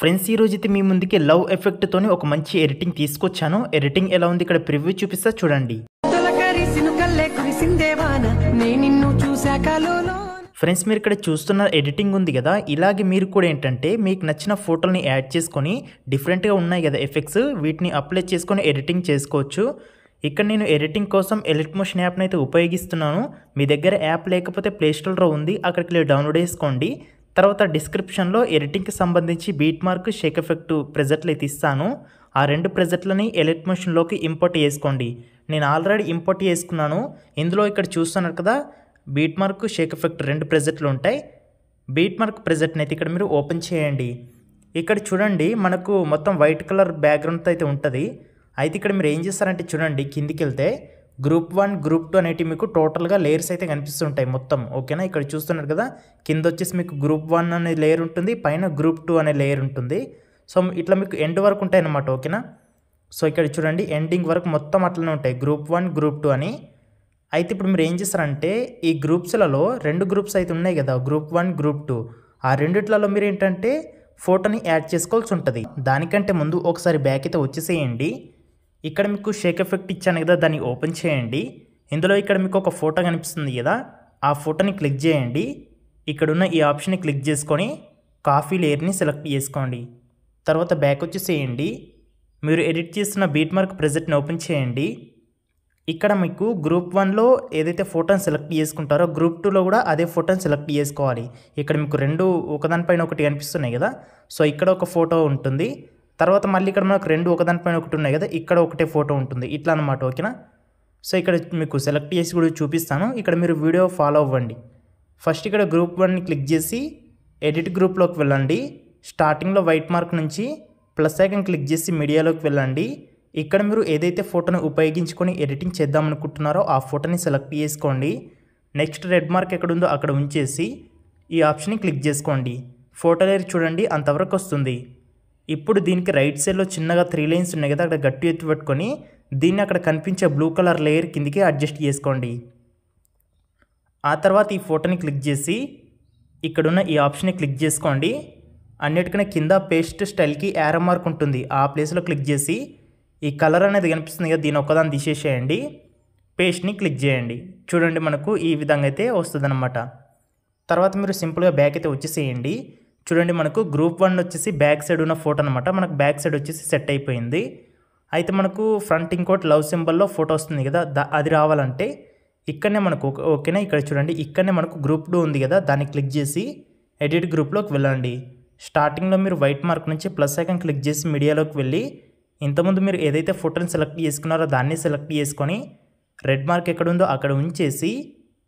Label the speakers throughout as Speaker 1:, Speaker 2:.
Speaker 1: friends ఈరోజైతే మీ ముందుకి love ఎఫెక్ట్తోనే ఒక మంచి ఎడిటింగ్ తీసుకొచ్చాను ఎడిటింగ్ ఎలా ఉంది ఇక్కడ ప్రివ్యూ చూపిస్తా చూడండి ఫ్రెండ్స్ మీరు ఇక్కడ చూస్తున్న ఎడిటింగ్ ఉంది కదా ఇలాగే మీరు కూడా ఏంటంటే మీకు నచ్చిన ఫోటోని యాడ్ చేసుకొని డిఫరెంట్గా ఉన్నాయి కదా ఎఫెక్ట్స్ వీటిని అప్లై చేసుకొని ఎడిటింగ్ చేసుకోవచ్చు ఇక్కడ నేను ఎడిటింగ్ కోసం ఎలిట్ మోషన్ యాప్ని అయితే ఉపయోగిస్తున్నాను మీ దగ్గర యాప్ లేకపోతే ప్లేస్టోర్లో ఉంది అక్కడికి డౌన్లోడ్ చేసుకోండి తర్వాత డిస్క్రిప్షన్లో ఎడిటింగ్కి సంబంధించి బీట్ మార్క్ షేక్ ఎఫెక్ట్ ప్రెజెట్లు అయితే ఇస్తాను ఆ రెండు ప్రెజెట్లని ఎలిట్ మోషన్లోకి ఇంపోర్ట్ చేసుకోండి నేను ఆల్రెడీ ఇంపోర్ట్ చేసుకున్నాను ఇందులో ఇక్కడ చూస్తున్నారు కదా బీట్ మార్క్ షేక్ ఎఫెక్ట్ రెండు ప్రెజెట్లు ఉంటాయి బీట్ మార్క్ ప్రెజెట్ని అయితే ఇక్కడ మీరు ఓపెన్ చేయండి ఇక్కడ చూడండి మనకు మొత్తం వైట్ కలర్ బ్యాక్గ్రౌండ్తో అయితే ఉంటుంది అయితే ఇక్కడ మీరు ఏం చేస్తారంటే చూడండి కిందికి వెళ్తే గ్రూప్ వన్ గ్రూప్ టూ అనేటివి మీకు టోటల్గా లేయర్స్ అయితే కనిపిస్తుంటాయి మొత్తం ఓకేనా ఇక్కడ చూస్తున్నారు కదా కింద వచ్చేసి మీకు గ్రూప్ వన్ అనే లేయర్ ఉంటుంది పైన గ్రూప్ టూ అనే లేయర్ ఉంటుంది సో ఇట్లా మీకు ఎండ్ వరకు ఉంటాయి అన్నమాట ఓకేనా సో ఇక్కడ చూడండి ఎండింగ్ వరకు మొత్తం అట్లనే ఉంటాయి గ్రూప్ వన్ గ్రూప్ టూ అని అయితే ఇప్పుడు మీరు ఏం చేస్తారంటే ఈ గ్రూప్స్లలో రెండు గ్రూప్స్ అయితే ఉన్నాయి కదా గ్రూప్ వన్ గ్రూప్ టూ ఆ రెండిట్లలో మీరు ఏంటంటే ఫోటోని యాడ్ చేసుకోవాల్సి ఉంటుంది దానికంటే ముందు ఒకసారి బ్యాక్ అయితే వచ్చేసేయండి ఇక్కడ మీకు షేక్ ఎఫెక్ట్ ఇచ్చాను కదా దాన్ని ఓపెన్ చేయండి ఇందులో ఇక్కడ మీకు ఒక ఫోటో కనిపిస్తుంది కదా ఆ ఫోటోని క్లిక్ చేయండి ఇక్కడున్న ఈ ఆప్షన్ని క్లిక్ చేసుకొని కాఫీ లేయర్ని సెలెక్ట్ చేసుకోండి తర్వాత బ్యాక్ వచ్చేసేయండి మీరు ఎడిట్ చేస్తున్న బీట్ మార్క్ ప్రెజెంట్ని ఓపెన్ చేయండి ఇక్కడ మీకు గ్రూప్ వన్లో ఏదైతే ఫోటోని సెలెక్ట్ చేసుకుంటారో గ్రూప్ టూలో కూడా అదే ఫోటోని సెలెక్ట్ చేసుకోవాలి ఇక్కడ మీకు రెండు ఒకదానిపైన ఒకటి కనిపిస్తున్నాయి కదా సో ఇక్కడ ఒక ఫోటో ఉంటుంది తర్వాత మళ్ళీ ఇక్కడ మనకు రెండు ఒకదానిపైన ఒకటి ఉన్నాయి కదా ఇక్కడ ఒకటే ఫోటో ఉంటుంది ఇట్లా అనమాట ఓకేనా సో ఇక్కడ మీకు సెలెక్ట్ చేసి కూడా చూపిస్తాను ఇక్కడ మీరు వీడియో ఫాలో అవ్వండి ఫస్ట్ ఇక్కడ గ్రూప్ వన్ని క్లిక్ చేసి ఎడిట్ గ్రూప్లోకి వెళ్ళండి స్టార్టింగ్లో వైట్ మార్క్ నుంచి ప్లస్ ఐకన్ క్లిక్ చేసి మీడియాలోకి వెళ్ళండి ఇక్కడ మీరు ఏదైతే ఫోటోని ఉపయోగించుకొని ఎడిటింగ్ చేద్దాం అనుకుంటున్నారో ఆ ఫోటోని సెలెక్ట్ చేసుకోండి నెక్స్ట్ రెడ్ మార్క్ ఎక్కడ ఉందో అక్కడ ఉంచేసి ఈ ఆప్షన్ని క్లిక్ చేసుకోండి ఫోటో లేరు చూడండి అంతవరకు వస్తుంది ఇప్పుడు దీనికి రైట్ సైడ్లో చిన్నగా త్రీ లైన్స్ ఉన్నాయి కదా అక్కడ గట్టి ఎత్తి పెట్టుకొని దీన్ని అక్కడ కనిపించే బ్లూ కలర్ లేయర్ కిందికి అడ్జస్ట్ చేసుకోండి ఆ తర్వాత ఈ ఫోటోని క్లిక్ చేసి ఇక్కడున్న ఈ ఆప్షన్ని క్లిక్ చేసుకోండి అన్నిటికన్నా కింద పేస్ట్ స్టైల్కి యారో మార్క్ ఉంటుంది ఆ ప్లేస్లో క్లిక్ చేసి ఈ కలర్ అనేది కనిపిస్తుంది కదా దీని ఒక్కదాన్ని తీసేసేయండి పేస్ట్ని క్లిక్ చేయండి చూడండి మనకు ఈ విధంగా అయితే వస్తుందన్నమాట తర్వాత మీరు సింపుల్గా బ్యాక్ అయితే వచ్చేసేయండి చూడండి మనకు గ్రూప్ వన్ వచ్చేసి బ్యాక్ సైడ్ ఉన్న ఫోటో అనమాట మనకు బ్యాక్ సైడ్ వచ్చేసి సెట్ అయిపోయింది అయితే మనకు ఫ్రంట్ ఇంకోటి లవ్ సింబల్లో ఫోటో వస్తుంది కదా అది రావాలంటే ఇక్కడనే మనకు ఓకేనా ఇక్కడ చూడండి ఇక్కడనే మనకు గ్రూప్ టూ ఉంది కదా దాన్ని క్లిక్ చేసి ఎడిట్ గ్రూప్లోకి వెళ్ళండి స్టార్టింగ్లో మీరు వైట్ మార్క్ నుంచి ప్లస్ ఐకన్ క్లిక్ చేసి మీడియాలోకి వెళ్ళి ఇంతకుముందు మీరు ఏదైతే ఫోటోని సెలెక్ట్ చేసుకున్నారో దాన్ని సెలెక్ట్ చేసుకొని రెడ్ మార్క్ ఎక్కడ ఉందో అక్కడ ఉంచేసి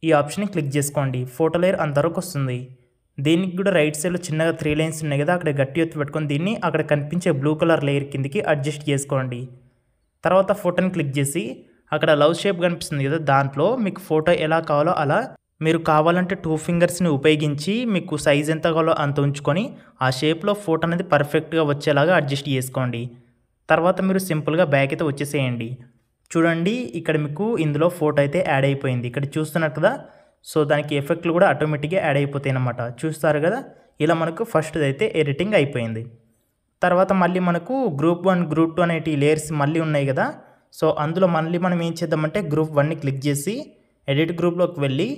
Speaker 1: ఈ ఆప్షన్ని క్లిక్ చేసుకోండి ఫోటో లేయర్ అంతవరకు వస్తుంది దీనికి కూడా రైట్ సైడ్లో చిన్నగా త్రీ లైన్స్ ఉన్నాయి కదా అక్కడ గట్టి ఎత్తు పెట్టుకొని దీన్ని అక్కడ కనిపించే బ్లూ కలర్ లేయర్ కిందికి అడ్జస్ట్ చేసుకోండి తర్వాత ఫోటోని క్లిక్ చేసి అక్కడ లవ్ షేప్ కనిపిస్తుంది కదా దాంట్లో మీకు ఫోటో ఎలా కావాలో అలా మీరు కావాలంటే టూ ఫింగర్స్ని ఉపయోగించి మీకు సైజ్ ఎంత కావాలో అంత ఉంచుకొని ఆ షేప్లో ఫోటో అనేది పర్ఫెక్ట్గా వచ్చేలాగా అడ్జస్ట్ చేసుకోండి తర్వాత మీరు సింపుల్గా బ్యాక్ అయితే వచ్చేసేయండి చూడండి ఇక్కడ మీకు ఇందులో ఫోటో అయితే యాడ్ అయిపోయింది ఇక్కడ చూస్తున్నట్టుగా సో దానికి ఎఫెక్ట్లు కూడా ఆటోమేటిక్గా యాడ్ అయిపోతాయి అనమాట చూస్తారు కదా ఇలా మనకు ఫస్ట్ అయితే ఎడిటింగ్ అయిపోయింది తర్వాత మళ్ళీ మనకు గ్రూప్ వన్ గ్రూప్ టూ అనేటి లేయర్స్ మళ్ళీ ఉన్నాయి కదా సో అందులో మళ్ళీ మనం ఏం చేద్దామంటే గ్రూప్ వన్ని క్లిక్ చేసి ఎడిట్ గ్రూప్లోకి వెళ్ళి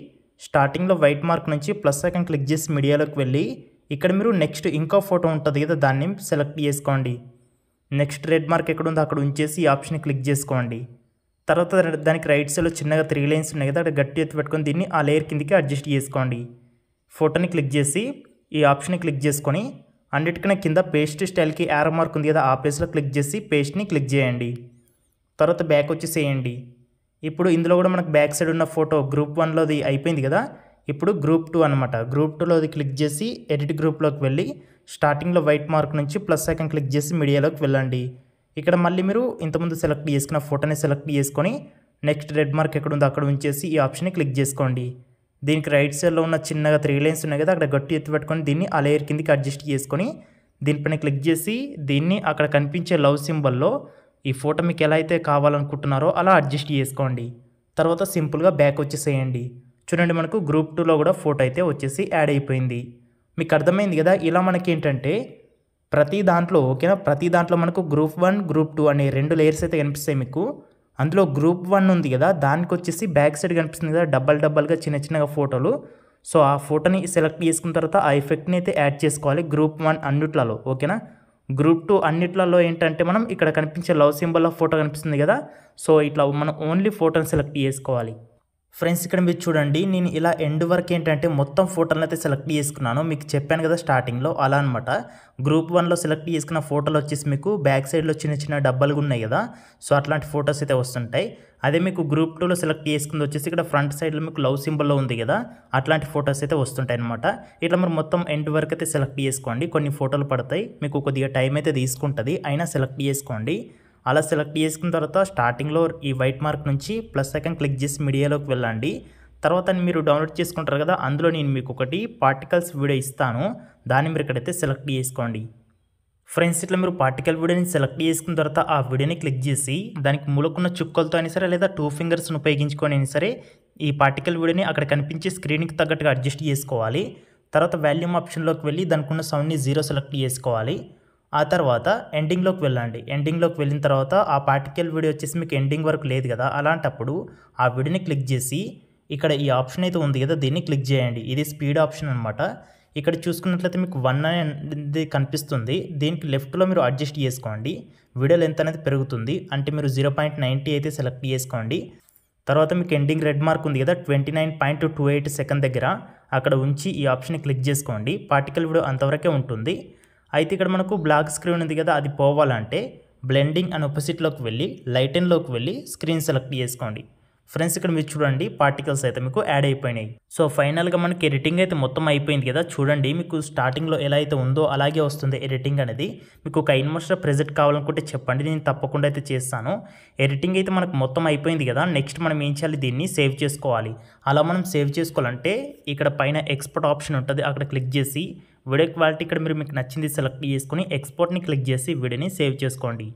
Speaker 1: స్టార్టింగ్లో వైట్ మార్క్ నుంచి ప్లస్ సెకండ్ క్లిక్ చేసి మీడియాలోకి వెళ్ళి ఇక్కడ మీరు నెక్స్ట్ ఇంకో ఫోటో ఉంటుంది కదా దాన్ని సెలెక్ట్ చేసుకోండి నెక్స్ట్ రెడ్ మార్క్ ఎక్కడ ఉందో అక్కడ ఉంచేసి ఈ ఆప్షన్ క్లిక్ చేసుకోండి తర్వాత దానికి రైట్ సైడ్లో చిన్నగా త్రీ లైన్స్ ఉన్నాయి కదా అక్కడ గట్టి ఎత్తి పెట్టుకొని దీన్ని ఆ లేయర్ కిందికి అడ్జస్ట్ చేసుకోండి ఫోటోని క్లిక్ చేసి ఈ ఆప్షన్ని క్లిక్ చేసుకొని అన్నిటికన్నా కింద పేస్ట్ స్టైల్కి యారో మార్క్ ఉంది కదా ఆ ప్లేస్లో క్లిక్ చేసి పేస్ట్ని క్లిక్ చేయండి తర్వాత బ్యాక్ వచ్చేసేయండి ఇప్పుడు ఇందులో కూడా మనకు బ్యాక్ సైడ్ ఉన్న ఫోటో గ్రూప్ వన్లోది అయిపోయింది కదా ఇప్పుడు గ్రూప్ టూ అనమాట గ్రూప్ టూలోది క్లిక్ చేసి ఎడిట్ గ్రూప్లోకి వెళ్ళి స్టార్టింగ్లో వైట్ మార్క్ నుంచి ప్లస్ సెకండ్ క్లిక్ చేసి మీడియాలోకి వెళ్ళండి ఇక్కడ మళ్ళీ మీరు ఇంతకుముందు సెలెక్ట్ చేసుకున్న ఫోటోని సెలెక్ట్ చేసుకొని నెక్స్ట్ రెడ్ మార్క్ ఎక్కడ ఉందో అక్కడ ఉంచేసి ఈ ఆప్షన్ని క్లిక్ చేసుకోండి దీనికి రైట్ సైడ్లో ఉన్న చిన్నగా త్రీ లైన్స్ ఉన్నాయి కదా అక్కడ గట్టి ఎత్తి పెట్టుకొని దీన్ని ఆ లేయర్ కిందికి అడ్జస్ట్ చేసుకొని దీనిపైన క్లిక్ చేసి దీన్ని అక్కడ కనిపించే లవ్ సింబల్లో ఈ ఫోటో మీకు ఎలా అయితే కావాలనుకుంటున్నారో అలా అడ్జస్ట్ చేసుకోండి తర్వాత సింపుల్గా బ్యాక్ వచ్చేసేయండి చూడండి మనకు గ్రూప్ టూలో కూడా ఫోటో అయితే వచ్చేసి యాడ్ అయిపోయింది మీకు అర్థమైంది కదా ఇలా మనకి ఏంటంటే ప్రతి దాంట్లో ఓకేనా ప్రతి దాంట్లో మనకు గ్రూప్ వన్ గ్రూప్ టూ అనే రెండు లేయర్స్ అయితే కనిపిస్తాయి మీకు అందులో గ్రూప్ వన్ ఉంది కదా దానికి వచ్చేసి బ్యాక్ సైడ్ కనిపిస్తుంది కదా డబ్బల్ డబ్బల్గా చిన్న చిన్నగా ఫోటోలు సో ఆ ఫోటోని సెలెక్ట్ చేసుకున్న తర్వాత ఆ ఎఫెక్ట్ని అయితే యాడ్ చేసుకోవాలి గ్రూప్ వన్ అన్నిట్లలో ఓకేనా గ్రూప్ టూ అన్నిట్లలో ఏంటంటే మనం ఇక్కడ కనిపించే లవ్ సింబల్ ఆఫ్ ఫోటో కనిపిస్తుంది కదా సో ఇట్లా మనం ఓన్లీ ఫోటోని సెలెక్ట్ చేసుకోవాలి ఫ్రెండ్స్ ఇక్కడ మీరు చూడండి నేను ఇలా ఎండ్ వరకు ఏంటంటే మొత్తం ఫోటోలను అయితే సెలెక్ట్ చేసుకున్నాను మీకు చెప్పాను కదా స్టార్టింగ్లో అలా అనమాట గ్రూప్ వన్లో సెలెక్ట్ చేసుకున్న ఫోటోలు వచ్చేసి మీకు బ్యాక్ సైడ్లో చిన్న చిన్న డబ్బాలు ఉన్నాయి కదా సో అట్లాంటి ఫొటోస్ అయితే వస్తుంటాయి అదే మీకు గ్రూప్ టూలో సెలెక్ట్ చేసుకుంది వచ్చేసి ఇక్కడ ఫ్రంట్ సైడ్లో మీకు లవ్ సింబల్లో ఉంది కదా అట్లాంటి ఫొటోస్ అయితే వస్తుంటాయి అనమాట ఇట్లా మరి మొత్తం ఎండ్ వరకు అయితే సెలెక్ట్ చేసుకోండి కొన్ని ఫోటోలు పడతాయి మీకు కొద్దిగా టైం అయితే తీసుకుంటుంది అయినా సెలెక్ట్ చేసుకోండి అలా సెలెక్ట్ చేసుకున్న తర్వాత స్టార్టింగ్లో ఈ వైట్ మార్క్ నుంచి ప్లస్ సెకండ్ క్లిక్ చేసి మీడియాలోకి వెళ్ళండి తర్వాత మీరు డౌన్లోడ్ చేసుకుంటారు కదా అందులో నేను మీకు ఒకటి పార్టికల్స్ వీడియో ఇస్తాను దాన్ని మీరు ఇక్కడైతే సెలెక్ట్ చేసుకోండి ఫ్రెండ్స్ ఇట్లా మీరు పార్టికల్ వీడియోని సెలెక్ట్ చేసుకున్న తర్వాత ఆ వీడియోని క్లిక్ చేసి దానికి ములుకున్న చుక్కలతో అయినా సరే లేదా టూ ఫింగర్స్ని ఉపయోగించుకొని అయినా సరే ఈ పార్టికల్ వీడియోని అక్కడ కనిపించే స్క్రీన్కి తగ్గట్టుగా అడ్జస్ట్ చేసుకోవాలి తర్వాత వాల్యూమ్ ఆప్షన్లోకి వెళ్ళి దానికి ఉన్న సౌండ్ని జీరో సెలెక్ట్ చేసుకోవాలి ఆ తర్వాత ఎండింగ్లోకి వెళ్ళండి ఎండింగ్లోకి వెళ్ళిన తర్వాత ఆ పార్టికల్ వీడియో వచ్చేసి మీకు ఎండింగ్ వరకు లేదు కదా అలాంటప్పుడు ఆ వీడియోని క్లిక్ చేసి ఇక్కడ ఈ ఆప్షన్ అయితే ఉంది కదా దీన్ని క్లిక్ చేయండి ఇది స్పీడ్ ఆప్షన్ అనమాట ఇక్కడ చూసుకున్నట్లయితే మీకు వన్ అనేది కనిపిస్తుంది దీనికి లెఫ్ట్లో మీరు అడ్జస్ట్ చేసుకోండి వీడియో లెంత్ అనేది పెరుగుతుంది అంటే మీరు జీరో పాయింట్ అయితే సెలెక్ట్ చేసుకోండి తర్వాత మీకు ఎండింగ్ రెడ్ మార్క్ ఉంది కదా twenty nine point two eight second దగ్గర అక్కడ ఉంచి ఈ ఆప్షన్ క్లిక్ చేసుకోండి పార్టికల్ వీడియో అంతవరకే ఉంటుంది అయితే ఇక్కడ మనకు బ్లాక్ స్క్రీన్ ఉంది కదా అది పోవాలంటే బ్లెండింగ్ అండ్ ఆపోజిట్లోకి వెళ్ళి లైటెన్లోకి వెళ్ళి స్క్రీన్ సెలెక్ట్ చేసుకోండి ఫ్రెండ్స్ ఇక్కడ మీరు చూడండి పార్టికల్స్ అయితే మీకు యాడ్ అయిపోయినాయి సో ఫైనల్గా మనకి ఎడిటింగ్ అయితే మొత్తం అయిపోయింది కదా చూడండి మీకు స్టార్టింగ్లో ఎలా అయితే ఉందో అలాగే వస్తుంది ఎడిటింగ్ అనేది మీకు ఒక ఇన్వర్షన్ ప్రెజెంట్ కావాలనుకుంటే చెప్పండి నేను తప్పకుండా అయితే చేస్తాను ఎడిటింగ్ అయితే మనకు మొత్తం అయిపోయింది కదా నెక్స్ట్ మనం ఏం చేయాలి దీన్ని సేవ్ చేసుకోవాలి అలా మనం సేవ్ చేసుకోవాలంటే ఇక్కడ పైన ఎక్స్పర్ట్ ఆప్షన్ ఉంటుంది అక్కడ క్లిక్ చేసి వీడియో క్వాలిటీ ఇక్కడ మీరు మీకు నచ్చింది సెలెక్ట్ చేసుకుని ఎక్స్పోర్ట్ని క్లిక్ చేసి వీడియోని సేవ్ చేసుకోండి